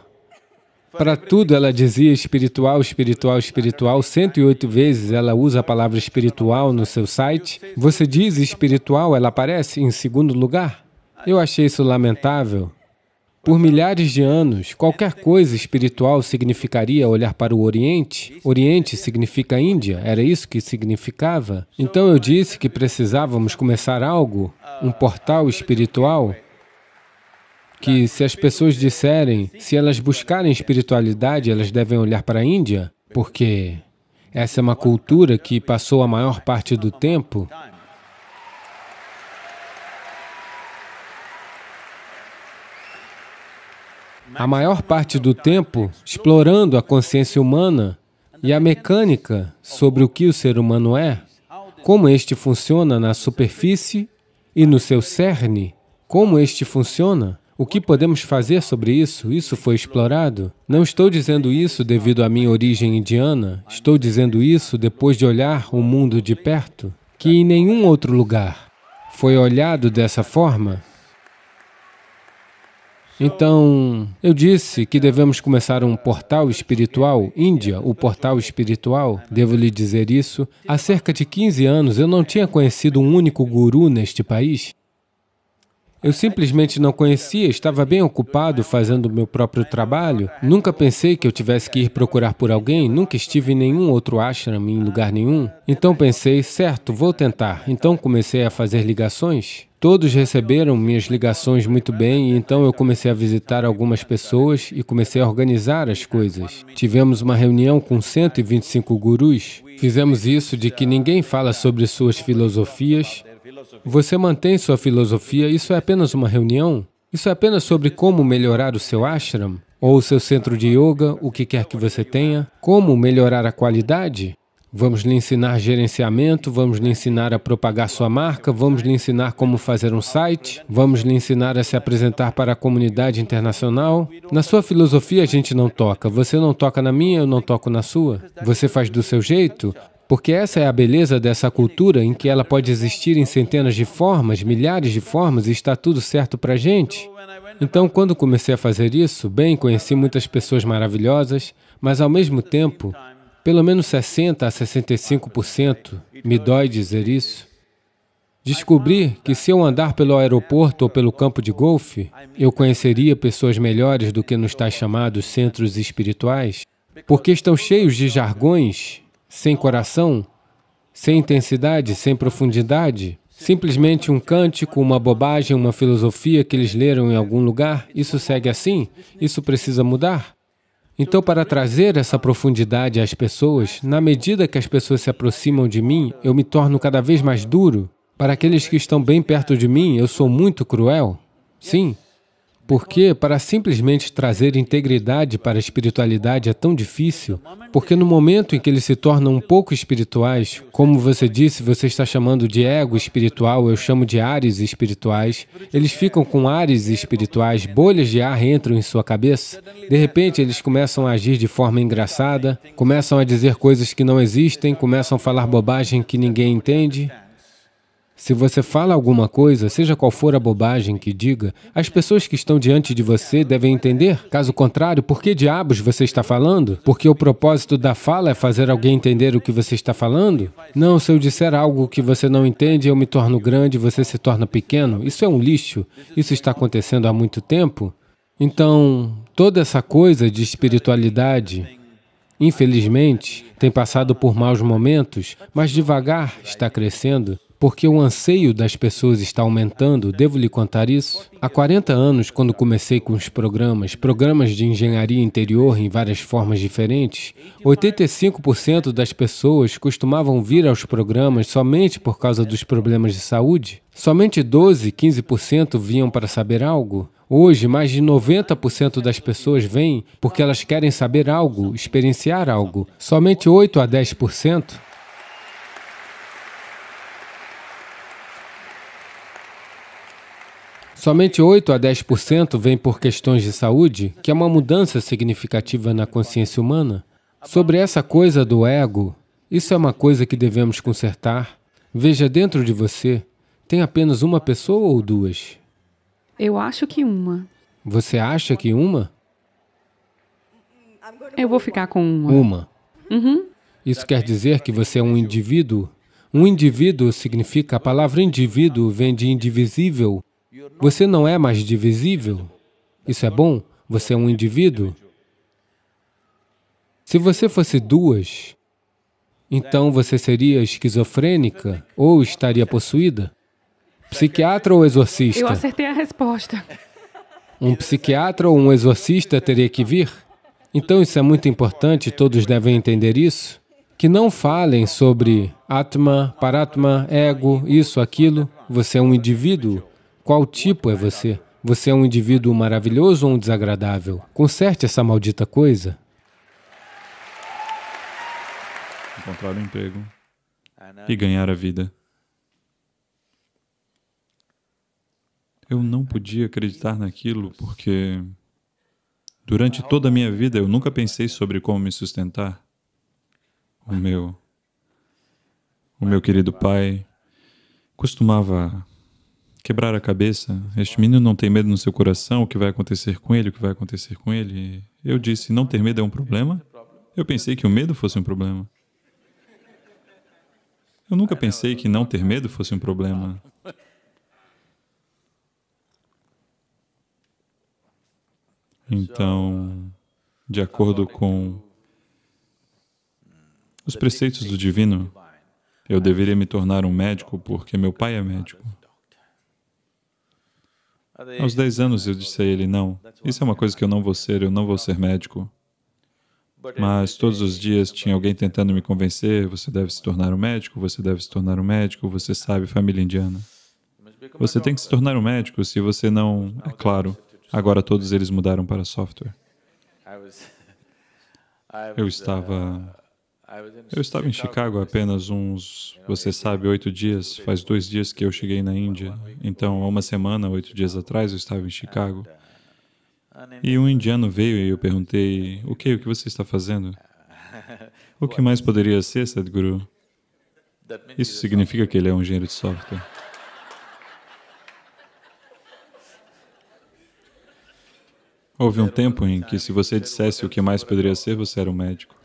Para tudo ela dizia espiritual, espiritual, espiritual. 108 vezes ela usa a palavra espiritual no seu site. Você diz espiritual, ela aparece em segundo lugar. Eu achei isso lamentável. Por milhares de anos, qualquer coisa espiritual significaria olhar para o Oriente. Oriente significa Índia, era isso que significava. Então eu disse que precisávamos começar algo, um portal espiritual, que se as pessoas disserem, se elas buscarem espiritualidade, elas devem olhar para a Índia, porque essa é uma cultura que passou a maior parte do tempo a maior parte do tempo explorando a consciência humana e a mecânica sobre o que o ser humano é, como este funciona na superfície e no seu cerne, como este funciona, o que podemos fazer sobre isso, isso foi explorado. Não estou dizendo isso devido à minha origem indiana, estou dizendo isso depois de olhar o mundo de perto, que em nenhum outro lugar foi olhado dessa forma então, eu disse que devemos começar um portal espiritual, Índia, o portal espiritual, devo lhe dizer isso. Há cerca de 15 anos eu não tinha conhecido um único guru neste país. Eu simplesmente não conhecia, estava bem ocupado fazendo o meu próprio trabalho. Nunca pensei que eu tivesse que ir procurar por alguém, nunca estive em nenhum outro ashram, em lugar nenhum. Então pensei, certo, vou tentar. Então comecei a fazer ligações. Todos receberam minhas ligações muito bem, então eu comecei a visitar algumas pessoas e comecei a organizar as coisas. Tivemos uma reunião com 125 gurus. Fizemos isso de que ninguém fala sobre suas filosofias. Você mantém sua filosofia, isso é apenas uma reunião? Isso é apenas sobre como melhorar o seu ashram? Ou o seu centro de yoga, o que quer que você tenha? Como melhorar a qualidade? Vamos lhe ensinar gerenciamento, vamos lhe ensinar a propagar sua marca, vamos lhe ensinar como fazer um site, vamos lhe ensinar a se apresentar para a comunidade internacional. Na sua filosofia a gente não toca. Você não toca na minha, eu não toco na sua. Você faz do seu jeito, porque essa é a beleza dessa cultura em que ela pode existir em centenas de formas, milhares de formas e está tudo certo para a gente. Então, quando comecei a fazer isso, bem, conheci muitas pessoas maravilhosas, mas ao mesmo tempo, pelo menos 60% a 65%, me dói dizer isso, descobri que se eu andar pelo aeroporto ou pelo campo de golfe, eu conheceria pessoas melhores do que nos tais chamados centros espirituais, porque estão cheios de jargões, sem coração, sem intensidade, sem profundidade, simplesmente um cântico, uma bobagem, uma filosofia que eles leram em algum lugar, isso segue assim, isso precisa mudar. Então, para trazer essa profundidade às pessoas, na medida que as pessoas se aproximam de mim, eu me torno cada vez mais duro. Para aqueles que estão bem perto de mim, eu sou muito cruel. Sim, porque para simplesmente trazer integridade para a espiritualidade é tão difícil, porque no momento em que eles se tornam um pouco espirituais, como você disse, você está chamando de ego espiritual, eu chamo de ares espirituais, eles ficam com ares espirituais, bolhas de ar entram em sua cabeça. De repente, eles começam a agir de forma engraçada, começam a dizer coisas que não existem, começam a falar bobagem que ninguém entende, se você fala alguma coisa, seja qual for a bobagem que diga, as pessoas que estão diante de você devem entender. Caso contrário, por que diabos você está falando? Porque o propósito da fala é fazer alguém entender o que você está falando? Não, se eu disser algo que você não entende, eu me torno grande, e você se torna pequeno. Isso é um lixo. Isso está acontecendo há muito tempo. Então, toda essa coisa de espiritualidade, infelizmente, tem passado por maus momentos, mas devagar está crescendo. Porque o anseio das pessoas está aumentando, devo lhe contar isso? Há 40 anos, quando comecei com os programas, programas de engenharia interior em várias formas diferentes, 85% das pessoas costumavam vir aos programas somente por causa dos problemas de saúde. Somente 12, 15% vinham para saber algo. Hoje, mais de 90% das pessoas vêm porque elas querem saber algo, experienciar algo. Somente 8 a 10% Somente 8 a 10% vem por questões de saúde, que é uma mudança significativa na consciência humana. Sobre essa coisa do ego, isso é uma coisa que devemos consertar. Veja dentro de você, tem apenas uma pessoa ou duas? Eu acho que uma. Você acha que uma? Eu vou ficar com uma. Uma. Uhum. Isso quer dizer que você é um indivíduo? Um indivíduo significa, a palavra indivíduo vem de indivisível, você não é mais divisível. Isso é bom? Você é um indivíduo? Se você fosse duas, então você seria esquizofrênica ou estaria possuída? Psiquiatra ou exorcista? Eu acertei a resposta. Um psiquiatra ou um exorcista teria que vir? Então isso é muito importante, todos devem entender isso. Que não falem sobre Atma, Paratma, ego, isso, aquilo. Você é um indivíduo. Qual tipo é você? Você é um indivíduo maravilhoso ou um desagradável? Conserte essa maldita coisa. Encontrar um emprego e ganhar a vida. Eu não podia acreditar naquilo porque durante toda a minha vida eu nunca pensei sobre como me sustentar. O meu, o meu querido pai costumava quebrar a cabeça. Este menino não tem medo no seu coração, o que vai acontecer com ele, o que vai acontecer com ele. Eu disse, não ter medo é um problema? Eu pensei que o medo fosse um problema. Eu nunca pensei que não ter medo fosse um problema. Então, de acordo com os preceitos do divino, eu deveria me tornar um médico porque meu pai é médico. Aos 10 anos eu disse a ele: Não, isso é uma coisa que eu não vou ser, eu não vou ser médico. Mas todos os dias tinha alguém tentando me convencer: você deve se tornar um médico, você deve se tornar um médico, você sabe, família indiana. Você tem que se tornar um médico, se você não. É claro, agora todos eles mudaram para software. Eu uh, estava eu estava em Chicago apenas uns, você sabe, oito dias. Faz dois dias que eu cheguei na Índia. Então, há uma semana, oito dias atrás, eu estava em Chicago. E um indiano veio e eu perguntei: O que? O que você está fazendo? O que mais poderia ser, Sadhguru? Isso significa que ele é um engenheiro de software. Houve um tempo em que, se você dissesse o que mais poderia ser, você era um médico.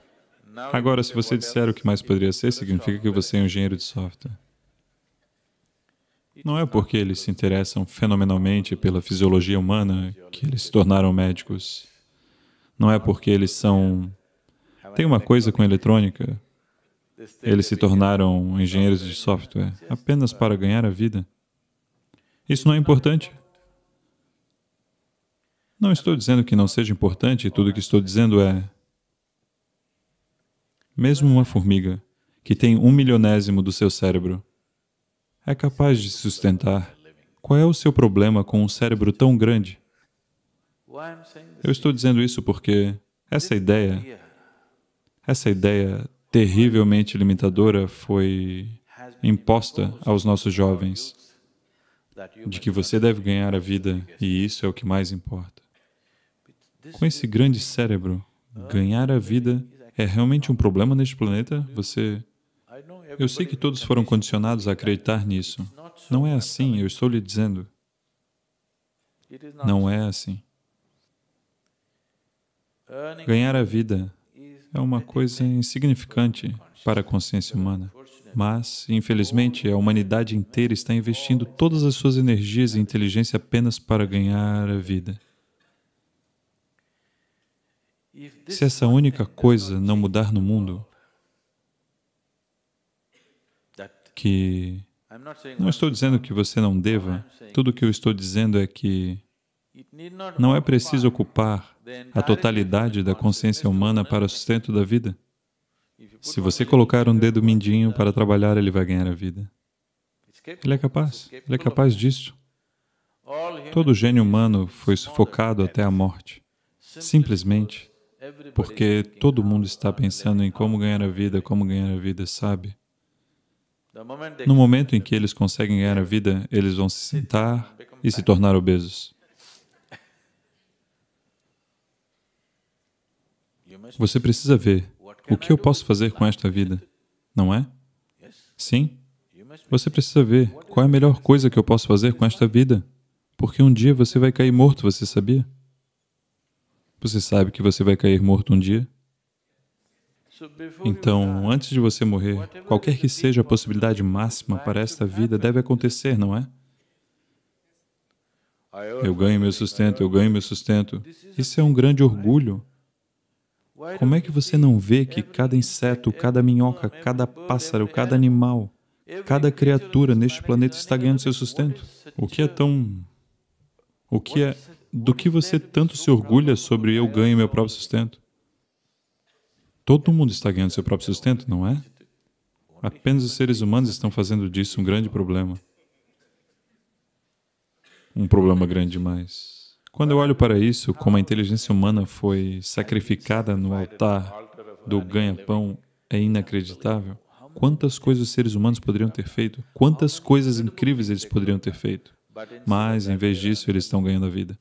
Agora, se você disser o que mais poderia ser, significa que você é um engenheiro de software. Não é porque eles se interessam fenomenalmente pela fisiologia humana que eles se tornaram médicos. Não é porque eles são... Tem uma coisa com eletrônica. Eles se tornaram engenheiros de software apenas para ganhar a vida. Isso não é importante. Não estou dizendo que não seja importante, tudo o que estou dizendo é mesmo uma formiga, que tem um milionésimo do seu cérebro, é capaz de sustentar. Qual é o seu problema com um cérebro tão grande? Eu estou dizendo isso porque essa ideia, essa ideia terrivelmente limitadora foi imposta aos nossos jovens, de que você deve ganhar a vida e isso é o que mais importa. Com esse grande cérebro, ganhar a vida é realmente um problema neste planeta? Você... Eu sei que todos foram condicionados a acreditar nisso. Não é assim, eu estou lhe dizendo. Não é assim. Ganhar a vida é uma coisa insignificante para a consciência humana. Mas, infelizmente, a humanidade inteira está investindo todas as suas energias e inteligência apenas para ganhar a vida. Se essa única coisa é não mudar no mundo, que. Não estou dizendo que você não deva, tudo o que eu estou dizendo é que não é preciso ocupar a totalidade da consciência humana para o sustento da vida. Se você colocar um dedo mindinho para trabalhar, ele vai ganhar a vida. Ele é capaz, ele é capaz disso. Todo gênio humano foi sufocado até a morte, simplesmente porque todo mundo está pensando em como ganhar a vida, como ganhar a vida, sabe? No momento em que eles conseguem ganhar a vida, eles vão se sentar e se tornar obesos. É? Você precisa ver o que eu posso fazer com esta vida, não é? Sim. Você precisa ver qual é a melhor coisa que eu posso fazer com esta vida, porque um dia você vai cair morto, você sabia? Você sabe que você vai cair morto um dia? Então, antes de você morrer, qualquer que seja a possibilidade máxima para esta vida deve acontecer, não é? Eu ganho meu sustento, eu ganho meu sustento. Isso é um grande orgulho. Como é que você não vê que cada inseto, cada minhoca, cada pássaro, cada animal, cada criatura neste planeta está ganhando seu sustento? O que é tão. O que é do que você tanto se orgulha sobre eu ganho meu próprio sustento? Todo mundo está ganhando seu próprio sustento, não é? Apenas os seres humanos estão fazendo disso um grande problema. Um problema grande demais. Quando eu olho para isso, como a inteligência humana foi sacrificada no altar do ganha-pão, é inacreditável. Quantas coisas os seres humanos poderiam ter feito? Quantas coisas incríveis eles poderiam ter feito? Mas, em vez disso, eles estão ganhando a vida.